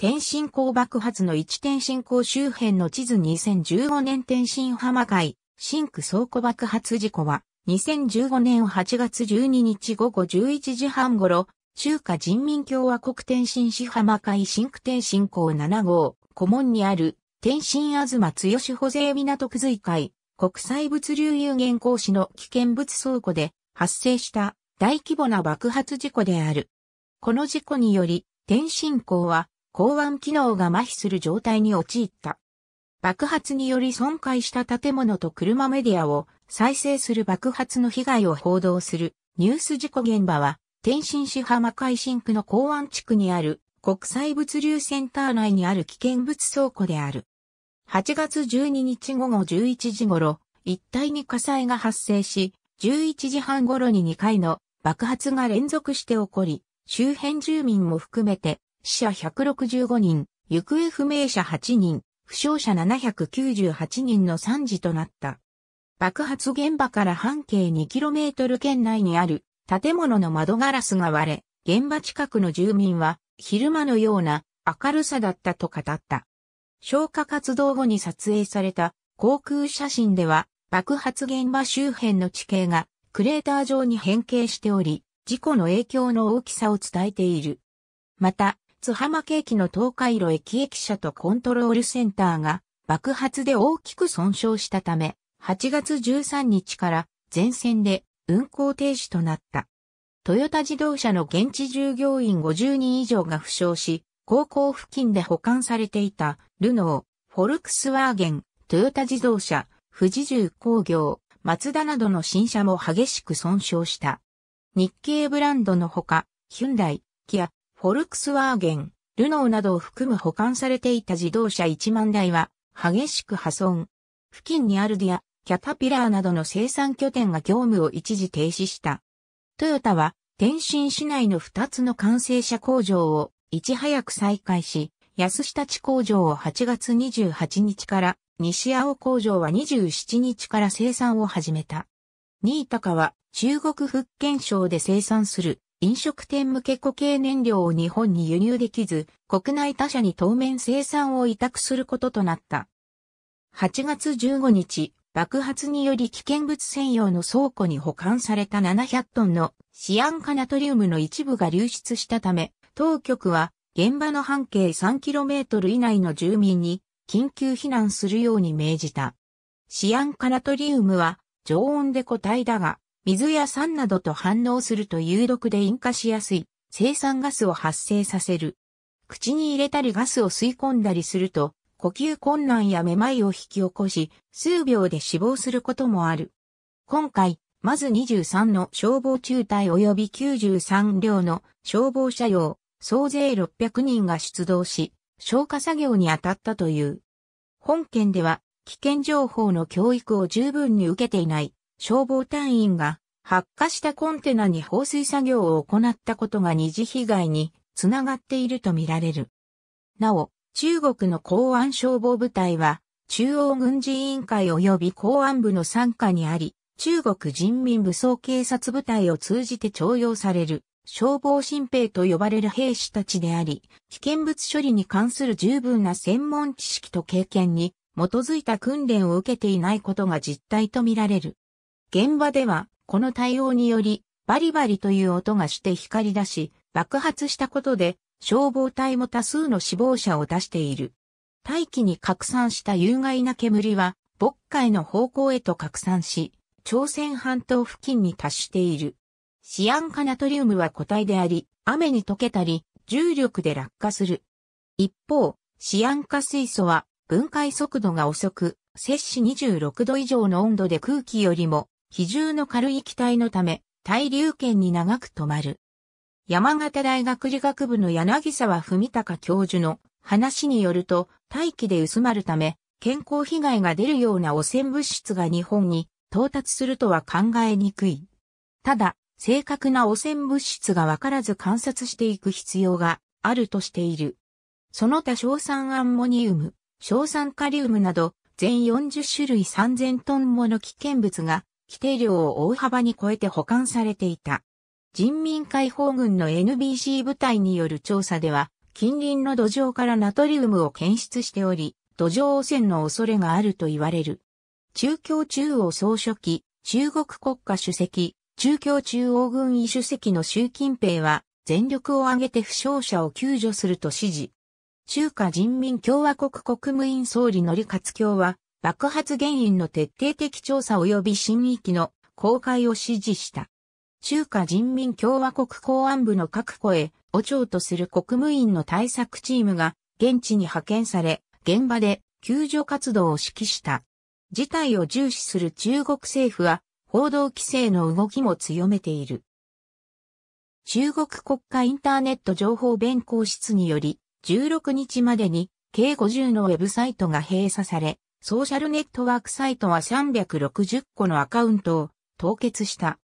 天津港爆発の1天津港周辺の地図2015年天津浜海、シ区倉庫爆発事故は、2015年8月12日午後11時半頃、中華人民共和国天津市浜海シ区天津港7号、顧問にある、天津東し保税港区随海、国際物流有限公司の危険物倉庫で発生した大規模な爆発事故である。この事故により、天津港は港湾機能が麻痺する状態に陥った。爆発により損壊した建物と車メディアを再生する爆発の被害を報道するニュース事故現場は天津市浜海新区の港湾地区にある国際物流センター内にある危険物倉庫である。8月12日午後11時頃、一帯に火災が発生し、11時半頃に2回の爆発が連続して起こり、周辺住民も含めて死者165人、行方不明者8人、負傷者798人の惨事となった。爆発現場から半径 2km 圏内にある建物の窓ガラスが割れ、現場近くの住民は昼間のような明るさだったと語った。消火活動後に撮影された航空写真では爆発現場周辺の地形がクレーター上に変形しており、事故の影響の大きさを伝えている。また、津浜景気の東海路駅駅舎とコントロールセンターが爆発で大きく損傷したため、8月13日から全線で運行停止となった。トヨタ自動車の現地従業員50人以上が負傷し、高校付近で保管されていたルノー、フォルクスワーゲン、トヨタ自動車、富士重工業、マツダなどの新車も激しく損傷した。日系ブランドのほか、ヒュンダイ、キア、フォルクスワーゲン、ルノーなどを含む保管されていた自動車1万台は激しく破損。付近にアルディア、キャタピラーなどの生産拠点が業務を一時停止した。トヨタは天津市内の2つの完成車工場をいち早く再開し、安下地工場を8月28日から西青工場は27日から生産を始めた。新高は中国福建省で生産する飲食店向け固形燃料を日本に輸入できず、国内他社に当面生産を委託することとなった。8月15日、爆発により危険物専用の倉庫に保管された700トンのシアン化ナトリウムの一部が流出したため、当局は現場の半径 3km 以内の住民に緊急避難するように命じた。シアン化ナトリウムは常温で固体だが、水や酸などと反応すると有毒で引火しやすい、生酸ガスを発生させる。口に入れたりガスを吸い込んだりすると、呼吸困難やめまいを引き起こし、数秒で死亡することもある。今回、まず23の消防中隊及び93両の消防車両、総勢600人が出動し、消火作業に当たったという。本県では危険情報の教育を十分に受けていない消防隊員が発火したコンテナに放水作業を行ったことが二次被害につながっているとみられる。なお、中国の公安消防部隊は、中央軍事委員会及び公安部の傘下にあり、中国人民武装警察部隊を通じて徴用される、消防新兵と呼ばれる兵士たちであり、危険物処理に関する十分な専門知識と経験に基づいた訓練を受けていないことが実態とみられる。現場では、この対応により、バリバリという音がして光り出し、爆発したことで、消防隊も多数の死亡者を出している。大気に拡散した有害な煙は、渤海の方向へと拡散し、朝鮮半島付近に達している。シアン化ナトリウムは固体であり、雨に溶けたり、重力で落下する。一方、シアン化水素は分解速度が遅く、摂氏26度以上の温度で空気よりも比重の軽い気体のため、対流圏に長く止まる。山形大学理学部の柳沢文隆教授の話によると、大気で薄まるため、健康被害が出るような汚染物質が日本に到達するとは考えにくい。ただ、正確な汚染物質がわからず観察していく必要があるとしている。その他硝酸アンモニウム、硝酸カリウムなど全40種類3000トンもの危険物が規定量を大幅に超えて保管されていた。人民解放軍の NBC 部隊による調査では、近隣の土壌からナトリウムを検出しており、土壌汚染の恐れがあると言われる。中共中央総書記、中国国家主席、中共中央軍医主席の習近平は、全力を挙げて負傷者を救助すると指示。中華人民共和国国務院総理の李克強は、爆発原因の徹底的調査及び新域の公開を指示した。中華人民共和国公安部の各保へ、お長とする国務院の対策チームが現地に派遣され、現場で救助活動を指揮した。事態を重視する中国政府は、報道規制の動きも強めている。中国国家インターネット情報弁公室により、16日までに計50のウェブサイトが閉鎖され、ソーシャルネットワークサイトは360個のアカウントを凍結した。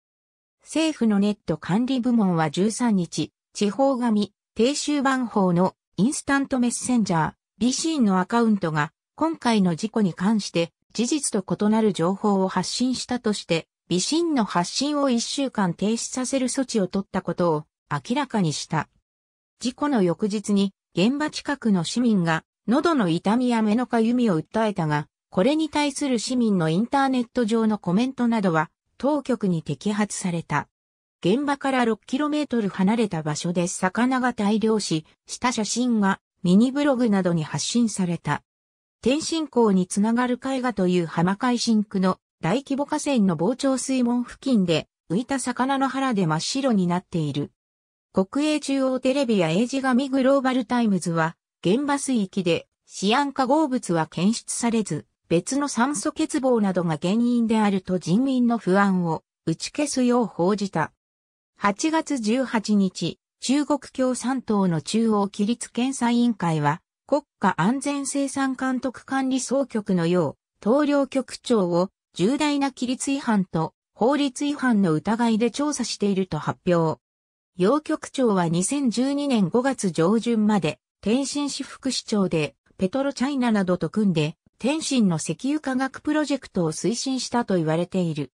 政府のネット管理部門は13日、地方紙、低周版法のインスタントメッセンジャー、ビシーンのアカウントが今回の事故に関して事実と異なる情報を発信したとして、ビシンの発信を1週間停止させる措置を取ったことを明らかにした。事故の翌日に現場近くの市民が喉の痛みや目のかゆみを訴えたが、これに対する市民のインターネット上のコメントなどは当局に摘発された。現場から 6km 離れた場所で魚が大量死した写真がミニブログなどに発信された。天津港につながる絵画という浜海深区の大規模河川の膨張水門付近で浮いた魚の腹で真っ白になっている。国営中央テレビや英字紙グローバルタイムズは現場水域でシアン化合物は検出されず、別の酸素欠乏などが原因であると人民の不安を打ち消すよう報じた。8月18日、中国共産党の中央規律検査委員会は、国家安全生産監督管理総局のよう、統領局長を重大な規律違反と法律違反の疑いで調査していると発表。要局長は2012年5月上旬まで天津市副市長で、ペトロチャイナなどと組んで、天津の石油化学プロジェクトを推進したと言われている。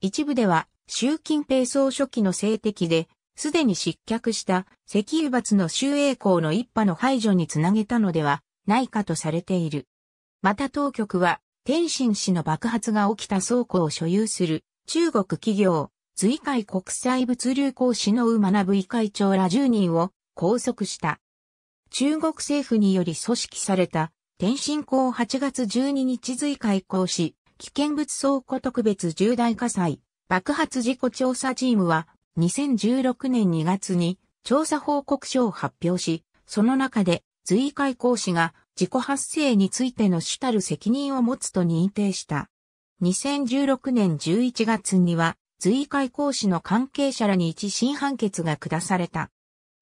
一部では、習近平総書記の政敵で、すでに失脚した石油罰の周永公の一派の排除につなげたのではないかとされている。また当局は、天津市の爆発が起きた倉庫を所有する中国企業、随海国際物流講師の馬名部会長ら10人を拘束した。中国政府により組織された天津港8月12日随開港し、危険物倉庫特別重大火災爆発事故調査チームは2016年2月に調査報告書を発表し、その中で随開港氏が事故発生についての主たる責任を持つと認定した。2016年11月には、随海講師の関係者らに一審判決が下された。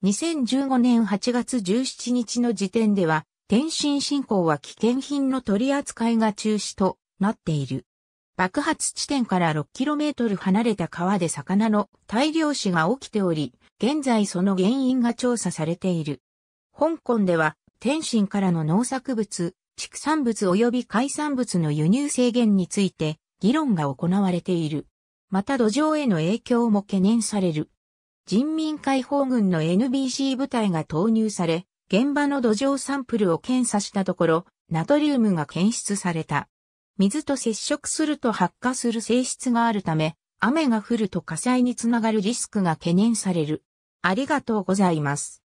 2015年8月17日の時点では、天津振興は危険品の取り扱いが中止となっている。爆発地点から 6km 離れた川で魚の大量死が起きており、現在その原因が調査されている。香港では、天津からの農作物、畜産物及び海産物の輸入制限について議論が行われている。また土壌への影響も懸念される。人民解放軍の NBC 部隊が投入され、現場の土壌サンプルを検査したところ、ナトリウムが検出された。水と接触すると発火する性質があるため、雨が降ると火災につながるリスクが懸念される。ありがとうございます。